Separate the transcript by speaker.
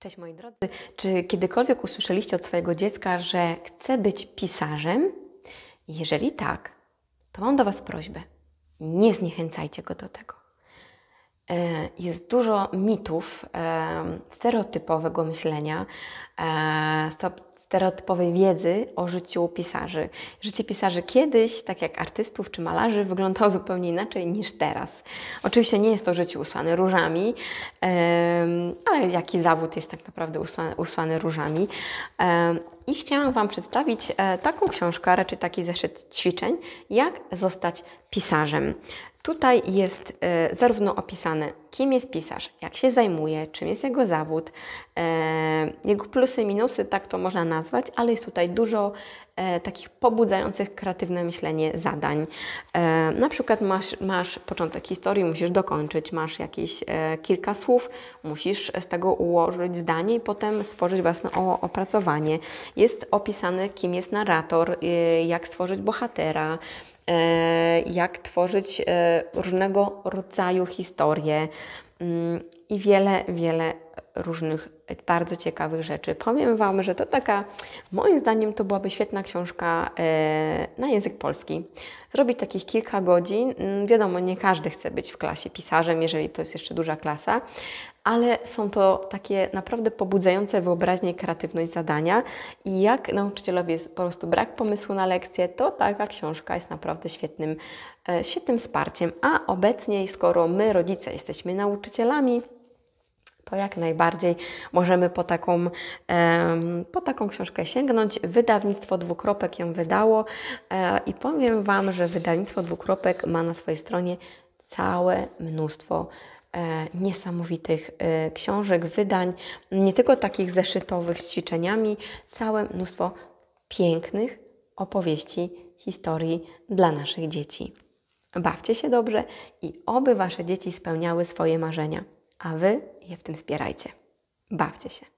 Speaker 1: Cześć moi drodzy. Czy kiedykolwiek usłyszeliście od swojego dziecka, że chce być pisarzem? Jeżeli tak, to mam do Was prośbę. Nie zniechęcajcie go do tego. E, jest dużo mitów, e, stereotypowego myślenia, e, stereotypowej wiedzy o życiu pisarzy. Życie pisarzy kiedyś, tak jak artystów czy malarzy, wyglądało zupełnie inaczej niż teraz. Oczywiście nie jest to życie usłane różami, ale jaki zawód jest tak naprawdę usłany, usłany różami. I chciałam Wam przedstawić e, taką książkę, raczej taki zeszyt ćwiczeń, jak zostać pisarzem. Tutaj jest e, zarówno opisane kim jest pisarz, jak się zajmuje, czym jest jego zawód, e, jego plusy, minusy, tak to można nazwać, ale jest tutaj dużo e, takich pobudzających kreatywne myślenie zadań. E, na przykład masz, masz początek historii, musisz dokończyć, masz jakieś e, kilka słów, musisz z tego ułożyć zdanie i potem stworzyć własne opracowanie. Jest opisane, kim jest narrator, e, jak stworzyć bohatera, e, jak tworzyć różnego rodzaju historie, i wiele, wiele różnych bardzo ciekawych rzeczy. Powiem Wam, że to taka, moim zdaniem, to byłaby świetna książka e, na język polski. Zrobić takich kilka godzin. Mm, wiadomo, nie każdy chce być w klasie pisarzem, jeżeli to jest jeszcze duża klasa, ale są to takie naprawdę pobudzające wyobraźnię i kreatywność zadania. I jak nauczycielowi jest po prostu brak pomysłu na lekcję, to taka książka jest naprawdę świetnym, e, świetnym wsparciem. A obecnie, skoro my, rodzice, jesteśmy nauczycielami, to jak najbardziej możemy po taką, po taką książkę sięgnąć. Wydawnictwo Dwukropek ją wydało e, i powiem Wam, że wydawnictwo Dwukropek ma na swojej stronie całe mnóstwo E, niesamowitych e, książek, wydań, nie tylko takich zeszytowych z ćwiczeniami, całe mnóstwo pięknych opowieści, historii dla naszych dzieci. Bawcie się dobrze i oby Wasze dzieci spełniały swoje marzenia, a Wy je w tym wspierajcie. Bawcie się.